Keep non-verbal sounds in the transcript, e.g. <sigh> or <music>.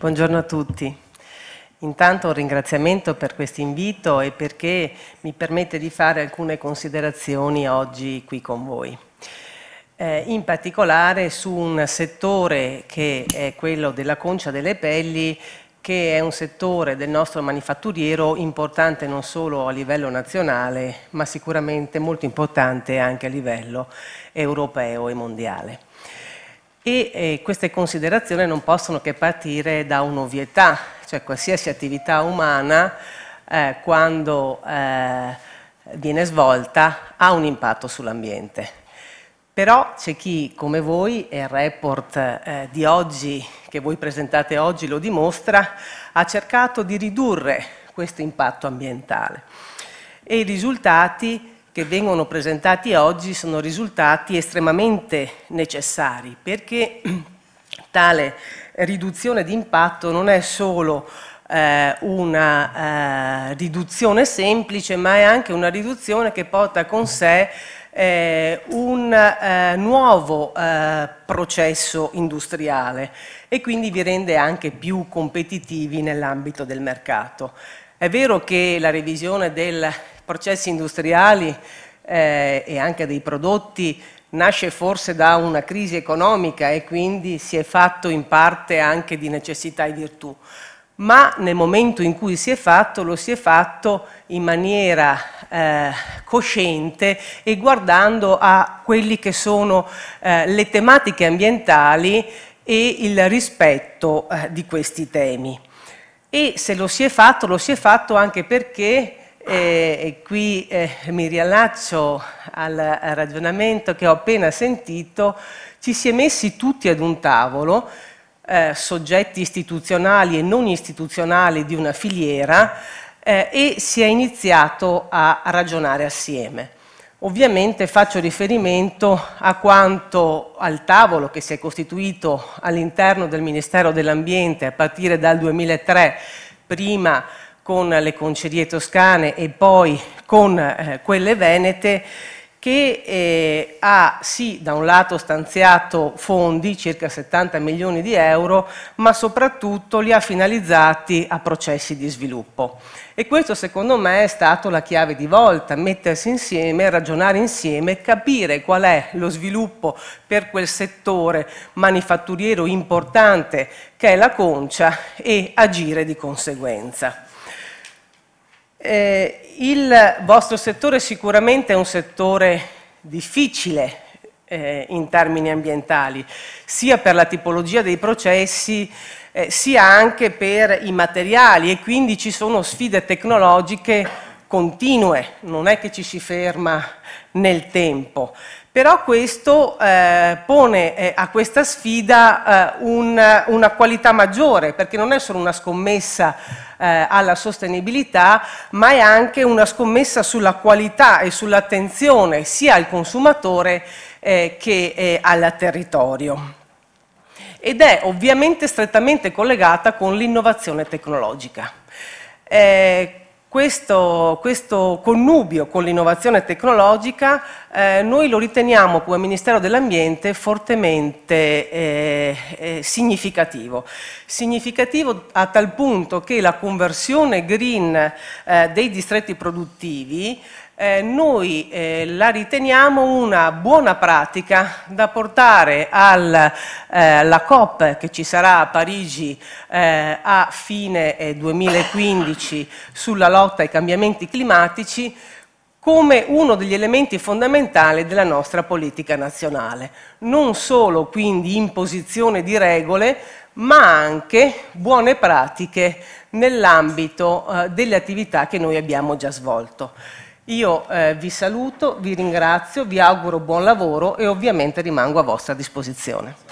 Buongiorno a tutti. Intanto un ringraziamento per questo invito e perché mi permette di fare alcune considerazioni oggi qui con voi. Eh, in particolare su un settore che è quello della concia delle pelli, che è un settore del nostro manifatturiero importante non solo a livello nazionale, ma sicuramente molto importante anche a livello europeo e mondiale. E eh, queste considerazioni non possono che partire da un'ovvietà, cioè qualsiasi attività umana eh, quando eh, viene svolta ha un impatto sull'ambiente. Però c'è chi come voi, e il report eh, di oggi, che voi presentate oggi lo dimostra, ha cercato di ridurre questo impatto ambientale. E i risultati che vengono presentati oggi sono risultati estremamente necessari perché <clears throat> tale riduzione di impatto non è solo eh, una eh, riduzione semplice ma è anche una riduzione che porta con sé eh, un eh, nuovo eh, processo industriale e quindi vi rende anche più competitivi nell'ambito del mercato. È vero che la revisione del processi industriali eh, e anche dei prodotti nasce forse da una crisi economica e quindi si è fatto in parte anche di necessità e virtù. Ma nel momento in cui si è fatto, lo si è fatto in maniera eh, cosciente e guardando a quelle che sono eh, le tematiche ambientali e il rispetto eh, di questi temi. E se lo si è fatto, lo si è fatto anche perché e, qui eh, mi riallaccio al, al, ragionamento che ho appena sentito, ci si è messi tutti ad un tavolo, eh, soggetti istituzionali e non istituzionali di una filiera, eh, e si è iniziato a ragionare assieme. Ovviamente faccio riferimento a quanto al tavolo che si è costituito all'interno del Ministero dell'Ambiente a partire dal 2003, prima con le concedie toscane e poi con eh, quelle venete, che eh, ha sì da un lato stanziato fondi, circa 70 milioni di euro, ma soprattutto li ha finalizzati a processi di sviluppo. E questo secondo me è stato la chiave di volta, mettersi insieme, ragionare insieme, capire qual è lo sviluppo per quel settore manifatturiero importante che è la concia e agire di conseguenza. Eh, il vostro settore sicuramente è un settore difficile eh, in termini ambientali, sia per la tipologia dei processi, eh, sia anche per i materiali e quindi ci sono sfide tecnologiche continue, non è che ci si ferma nel tempo. Però questo eh, pone eh, a questa sfida eh, un, una qualità maggiore, perché non è solo una scommessa eh, alla sostenibilità, ma è anche una scommessa sulla qualità e sull'attenzione sia al consumatore eh, che eh, al territorio. Ed è ovviamente strettamente collegata con l'innovazione tecnologica. Eh, questo, questo connubio con l'innovazione tecnologica eh, noi lo riteniamo come Ministero dell'Ambiente fortemente eh, eh, significativo. Significativo a tal punto che la conversione green eh, dei distretti produttivi eh, noi eh, la riteniamo una buona pratica da portare alla eh, COP che ci sarà a Parigi eh, a fine 2015 eh, sulla lotta lotta ai cambiamenti climatici come uno degli elementi fondamentali della nostra politica nazionale. Non solo quindi imposizione di regole, ma anche buone pratiche nell'ambito eh, delle attività che noi abbiamo già svolto. Io eh, vi saluto, vi ringrazio, vi auguro buon lavoro e ovviamente rimango a vostra disposizione.